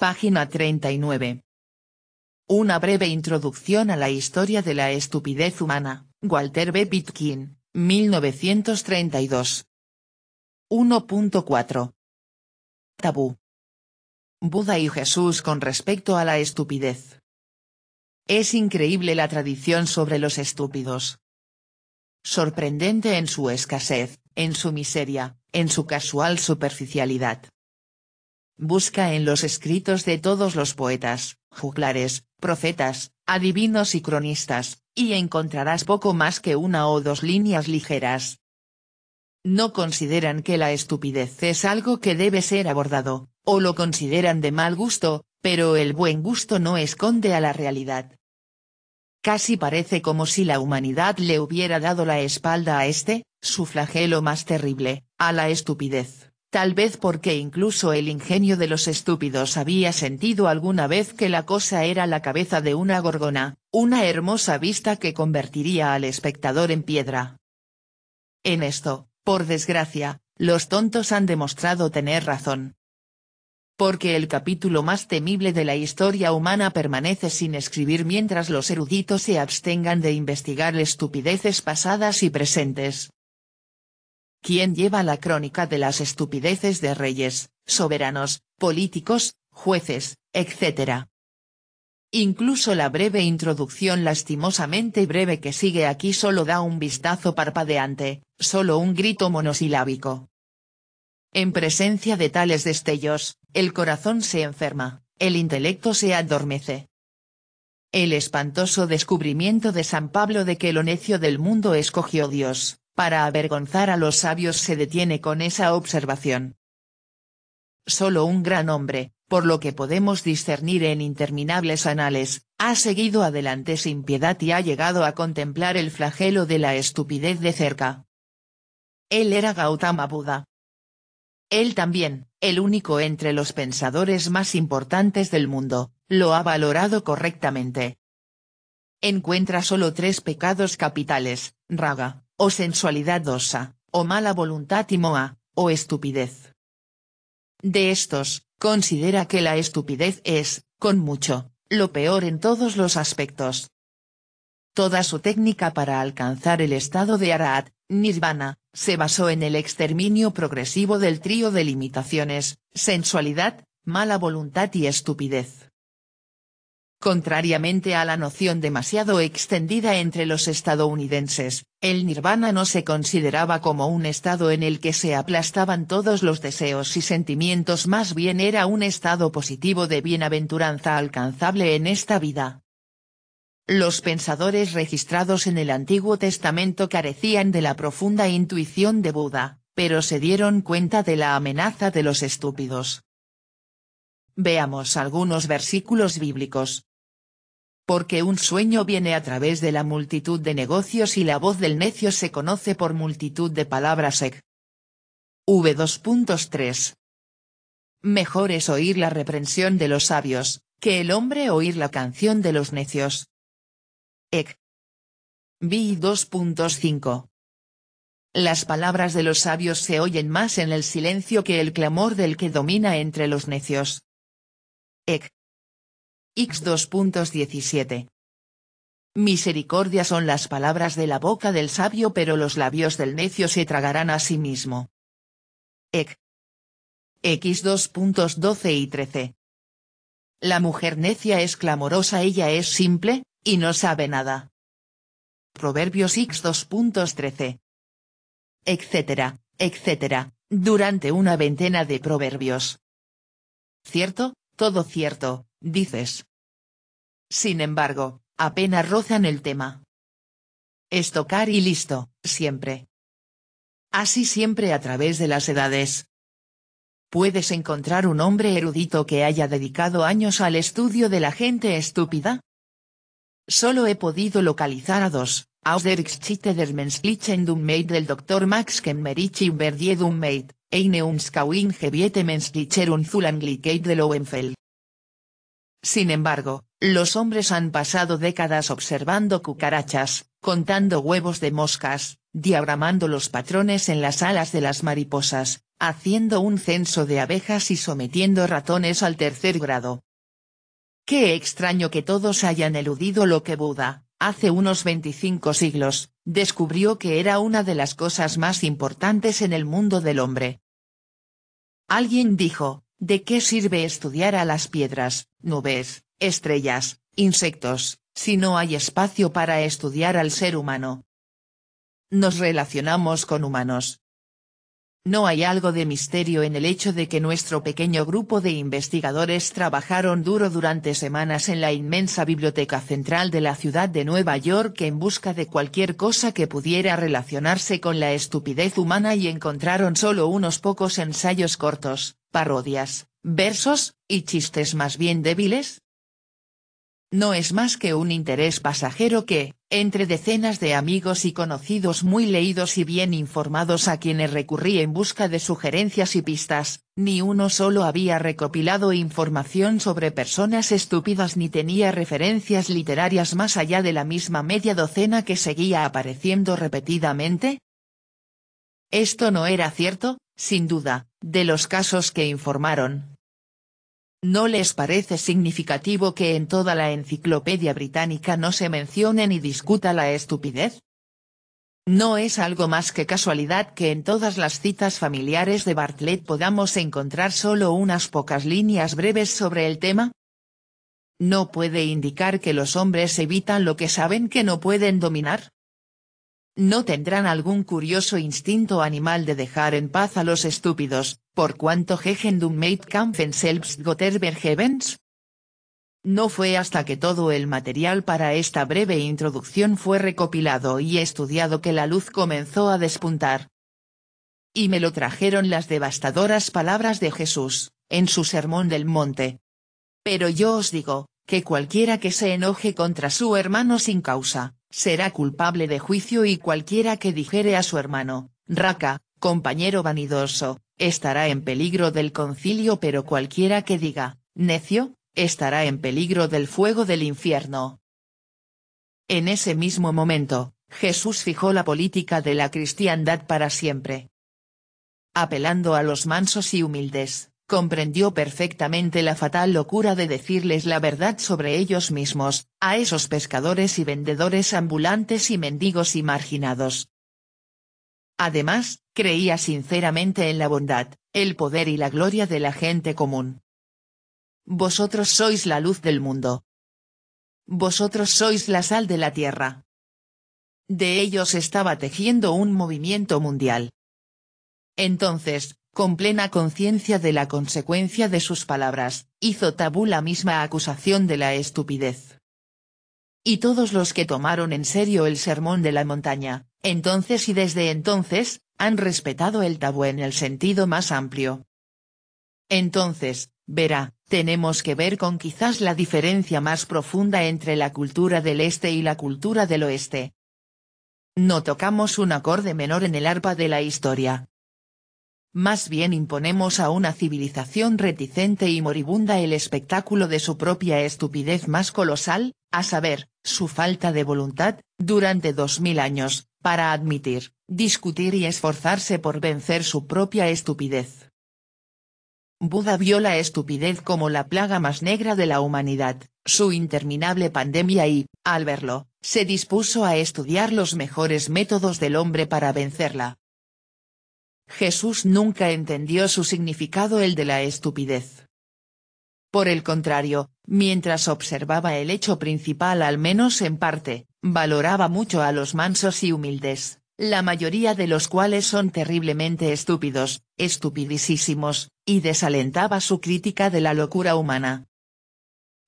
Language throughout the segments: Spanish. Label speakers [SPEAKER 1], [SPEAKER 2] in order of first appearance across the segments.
[SPEAKER 1] Página 39. Una breve introducción a la historia de la estupidez humana, Walter B. Pitkin, 1932. 1.4. Tabú. Buda y Jesús con respecto a la estupidez. Es increíble la tradición sobre los estúpidos. Sorprendente en su escasez, en su miseria, en su casual superficialidad busca en los escritos de todos los poetas, juglares, profetas, adivinos y cronistas, y encontrarás poco más que una o dos líneas ligeras. No consideran que la estupidez es algo que debe ser abordado, o lo consideran de mal gusto, pero el buen gusto no esconde a la realidad. Casi parece como si la humanidad le hubiera dado la espalda a este, su flagelo más terrible, a la estupidez. Tal vez porque incluso el ingenio de los estúpidos había sentido alguna vez que la cosa era la cabeza de una gorgona, una hermosa vista que convertiría al espectador en piedra. En esto, por desgracia, los tontos han demostrado tener razón. Porque el capítulo más temible de la historia humana permanece sin escribir mientras los eruditos se abstengan de investigar estupideces pasadas y presentes, ¿Quién lleva la crónica de las estupideces de reyes, soberanos, políticos, jueces, etcétera? Incluso la breve introducción lastimosamente breve que sigue aquí solo da un vistazo parpadeante, solo un grito monosilábico. En presencia de tales destellos, el corazón se enferma, el intelecto se adormece. El espantoso descubrimiento de San Pablo de que lo necio del mundo escogió Dios, para avergonzar a los sabios se detiene con esa observación. Solo un gran hombre, por lo que podemos discernir en interminables anales, ha seguido adelante sin piedad y ha llegado a contemplar el flagelo de la estupidez de cerca. Él era Gautama Buda. Él también, el único entre los pensadores más importantes del mundo, lo ha valorado correctamente. Encuentra solo tres pecados capitales, raga, o sensualidad dosa, o mala voluntad y moa, o estupidez. De estos, considera que la estupidez es, con mucho, lo peor en todos los aspectos. Toda su técnica para alcanzar el estado de Arahat, Nirvana, se basó en el exterminio progresivo del trío de limitaciones, sensualidad, mala voluntad y estupidez. Contrariamente a la noción demasiado extendida entre los estadounidenses, el nirvana no se consideraba como un estado en el que se aplastaban todos los deseos y sentimientos más bien era un estado positivo de bienaventuranza alcanzable en esta vida. Los pensadores registrados en el Antiguo Testamento carecían de la profunda intuición de Buda, pero se dieron cuenta de la amenaza de los estúpidos. Veamos algunos versículos bíblicos porque un sueño viene a través de la multitud de negocios y la voz del necio se conoce por multitud de palabras ec. V2.3. Mejor es oír la reprensión de los sabios, que el hombre oír la canción de los necios. Ec. Vi 2.5. Las palabras de los sabios se oyen más en el silencio que el clamor del que domina entre los necios. Ec. X2.17. Misericordia son las palabras de la boca del sabio pero los labios del necio se tragarán a sí mismo. Ec. X2.12 y 13. La mujer necia es clamorosa ella es simple, y no sabe nada. Proverbios X2.13. Etcétera, etcétera, durante una ventena de proverbios. Cierto, todo cierto, dices. Sin embargo, apenas rozan el tema. Estocar y listo, siempre. Así siempre a través de las edades. ¿Puedes encontrar un hombre erudito que haya dedicado años al estudio de la gente estúpida? Solo he podido localizar a dos, Aus der menschlichen Dummheit del Dr. Max Kemmerich über die Dummheit, eine Unskauingebiete menschlicher Unzulanglikkeit de Lowenfeld. Sin embargo, los hombres han pasado décadas observando cucarachas, contando huevos de moscas, diagramando los patrones en las alas de las mariposas, haciendo un censo de abejas y sometiendo ratones al tercer grado. Qué extraño que todos hayan eludido lo que Buda, hace unos 25 siglos, descubrió que era una de las cosas más importantes en el mundo del hombre. Alguien dijo, ¿De qué sirve estudiar a las piedras, nubes, estrellas, insectos, si no hay espacio para estudiar al ser humano? Nos relacionamos con humanos. No hay algo de misterio en el hecho de que nuestro pequeño grupo de investigadores trabajaron duro durante semanas en la inmensa biblioteca central de la ciudad de Nueva York en busca de cualquier cosa que pudiera relacionarse con la estupidez humana y encontraron solo unos pocos ensayos cortos, parodias, versos, y chistes más bien débiles? No es más que un interés pasajero que, entre decenas de amigos y conocidos muy leídos y bien informados a quienes recurrí en busca de sugerencias y pistas, ni uno solo había recopilado información sobre personas estúpidas ni tenía referencias literarias más allá de la misma media docena que seguía apareciendo repetidamente, esto no era cierto, sin duda, de los casos que informaron. ¿No les parece significativo que en toda la enciclopedia británica no se mencione ni discuta la estupidez? No es algo más que casualidad que en todas las citas familiares de Bartlett podamos encontrar solo unas pocas líneas breves sobre el tema. ¿No puede indicar que los hombres evitan lo que saben que no pueden dominar? no tendrán algún curioso instinto animal de dejar en paz a los estúpidos, por cuanto Gegendum made kampfen selbst goterbergevens? No fue hasta que todo el material para esta breve introducción fue recopilado y estudiado que la luz comenzó a despuntar. Y me lo trajeron las devastadoras palabras de Jesús, en su sermón del monte. Pero yo os digo, que cualquiera que se enoje contra su hermano sin causa, Será culpable de juicio y cualquiera que dijere a su hermano, Raca, compañero vanidoso, estará en peligro del concilio pero cualquiera que diga, necio, estará en peligro del fuego del infierno. En ese mismo momento, Jesús fijó la política de la cristiandad para siempre. Apelando a los mansos y humildes, comprendió perfectamente la fatal locura de decirles la verdad sobre ellos mismos, a esos pescadores y vendedores ambulantes y mendigos y marginados. Además, creía sinceramente en la bondad, el poder y la gloria de la gente común. Vosotros sois la luz del mundo. Vosotros sois la sal de la tierra. De ellos estaba tejiendo un movimiento mundial. Entonces, con plena conciencia de la consecuencia de sus palabras, hizo tabú la misma acusación de la estupidez. Y todos los que tomaron en serio el sermón de la montaña, entonces y desde entonces, han respetado el tabú en el sentido más amplio. Entonces, verá, tenemos que ver con quizás la diferencia más profunda entre la cultura del este y la cultura del oeste. No tocamos un acorde menor en el arpa de la historia, más bien imponemos a una civilización reticente y moribunda el espectáculo de su propia estupidez más colosal, a saber, su falta de voluntad, durante dos mil años, para admitir, discutir y esforzarse por vencer su propia estupidez. Buda vio la estupidez como la plaga más negra de la humanidad, su interminable pandemia y, al verlo, se dispuso a estudiar los mejores métodos del hombre para vencerla. Jesús nunca entendió su significado el de la estupidez. Por el contrario, mientras observaba el hecho principal al menos en parte, valoraba mucho a los mansos y humildes, la mayoría de los cuales son terriblemente estúpidos, estupidísimos, y desalentaba su crítica de la locura humana.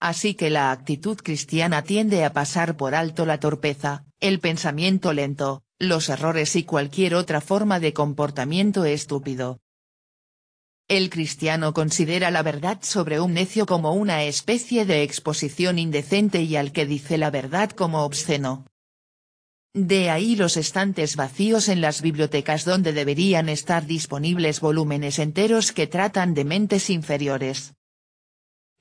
[SPEAKER 1] Así que la actitud cristiana tiende a pasar por alto la torpeza, el pensamiento lento, los errores y cualquier otra forma de comportamiento estúpido. El cristiano considera la verdad sobre un necio como una especie de exposición indecente y al que dice la verdad como obsceno. De ahí los estantes vacíos en las bibliotecas donde deberían estar disponibles volúmenes enteros que tratan de mentes inferiores.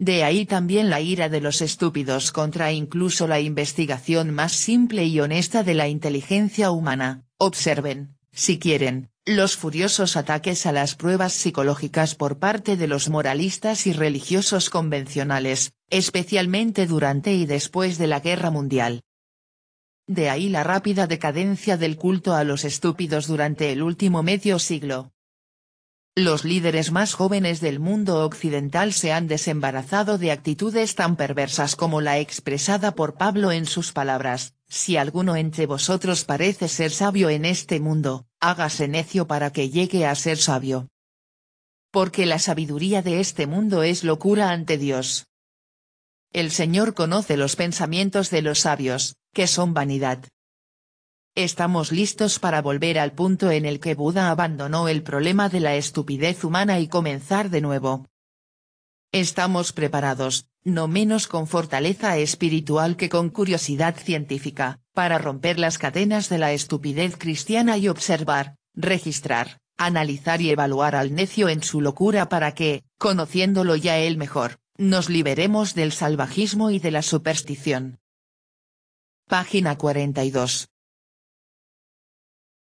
[SPEAKER 1] De ahí también la ira de los estúpidos contra incluso la investigación más simple y honesta de la inteligencia humana, observen, si quieren, los furiosos ataques a las pruebas psicológicas por parte de los moralistas y religiosos convencionales, especialmente durante y después de la Guerra Mundial. De ahí la rápida decadencia del culto a los estúpidos durante el último medio siglo. Los líderes más jóvenes del mundo occidental se han desembarazado de actitudes tan perversas como la expresada por Pablo en sus palabras, si alguno entre vosotros parece ser sabio en este mundo, hágase necio para que llegue a ser sabio. Porque la sabiduría de este mundo es locura ante Dios. El Señor conoce los pensamientos de los sabios, que son vanidad. Estamos listos para volver al punto en el que Buda abandonó el problema de la estupidez humana y comenzar de nuevo. Estamos preparados, no menos con fortaleza espiritual que con curiosidad científica, para romper las cadenas de la estupidez cristiana y observar, registrar, analizar y evaluar al necio en su locura para que, conociéndolo ya él mejor, nos liberemos del salvajismo y de la superstición. Página 42.